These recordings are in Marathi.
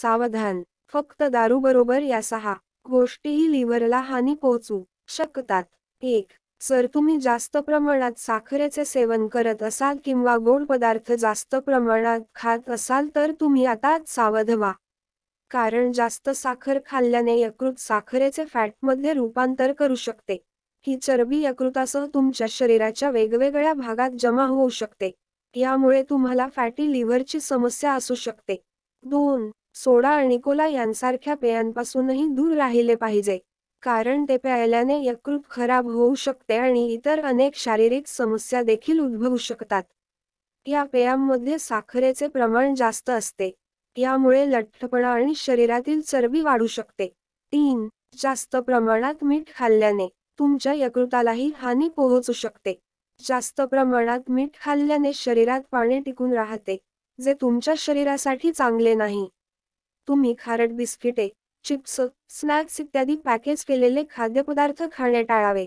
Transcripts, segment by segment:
सावधान फक्त दारू बरोबर या सहा गोष्टीही लिव्हरला हानी पोहोचू शकतात एक जर तुम्ही जास्त प्रमाणात साखरेचे सेवन करत असाल किंवा गोड पदार्थ जास्त प्रमाणात खात असाल तर तुम्ही आता सावध व्हा कारण जास्त साखर खाल्ल्याने यकृत साखरेचे फॅटमध्ये रूपांतर करू शकते ही चरबी यकृतासह तुमच्या शरीराच्या वेगवेगळ्या भागात जमा होऊ शकते यामुळे तुम्हाला फॅटी लिव्हरची समस्या असू शकते दोन सोडा आणि कोला यांसारख्या पेयांपासूनही दूर राहिले पाहिजे कारण ते प्यायल्याने यकृत खराब होऊ शकते आणि इतर अनेक शारीरिक समस्या देखील उद्भवू शकतात या पेयांमध्ये साखरेचे प्रमाण जास्त असते यामुळे लठ्ठपणा आणि शरीरातील चरबी वाढू शकते तीन जास्त प्रमाणात मीठ खाल्ल्याने तुमच्या यकृतालाही हानी पोहोचू शकते जास्त प्रमाणात मीठ खाल्ल्याने शरीरात पाणी टिकून राहते जे तुमच्या शरीरासाठी चांगले नाही तुम्ही खारट बिस्किटे चिप्स स्नॅक्स इत्यादी पॅकेज केलेले खाद्यपदार्थ खाणे टाळावे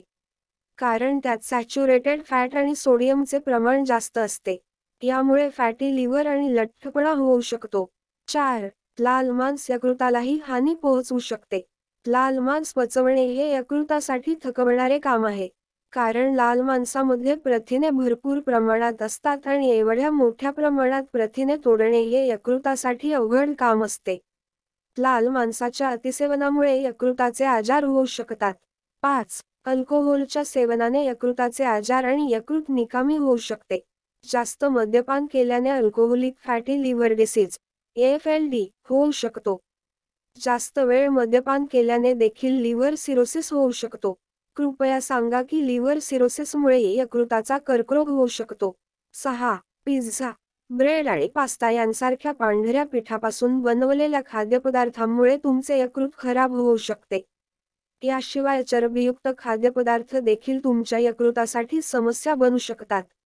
कारण त्यात सॅच्युरेटेड फॅट आणि सोडियमचे प्रमाण जास्त असते यामुळे फॅटी लिव्हर आणि लठ्ठपणा होऊ शकतो चार लाल मांस यकृतालाही हानी पोहोचवू शकते लाल मांस पचवणे हे यकृतासाठी थकवणारे काम आहे कारण लाल मांसामध्ये प्रथिने भरपूर प्रमाणात असतात आणि एवढ्या मोठ्या प्रमाणात प्रथिने तोडणे हे यकृतासाठी अवघड काम असते लाल माणसाच्या अतिसेवनामुळे यकृताचे आजार होऊ शकतात पाच अल्कोहोलच्या सेवनाने यकृताचे आजार आणि यकृत निकामी होऊ शकते जास्त मद्यपान केल्याने alcoholic fatty liver disease F L D होऊ शकतो जास्त वेळ मद्यपान केल्याने देखील लिव्हर सिरोसिस होऊ शकतो कृपया सांगा की लिव्हर सिरोसिसमुळे यकृताचा कर्करोग होऊ शकतो सहा पिझ्झा ब्रेड आणि पास्ता यांसारख्या पांढऱ्या पिठापासून बनवलेल्या खाद्यपदार्थांमुळे तुमचे यकृत खराब होऊ शकते याशिवाय चरबीयुक्त खाद्यपदार्थ देखील तुमच्या यकृतासाठी समस्या बनू शकतात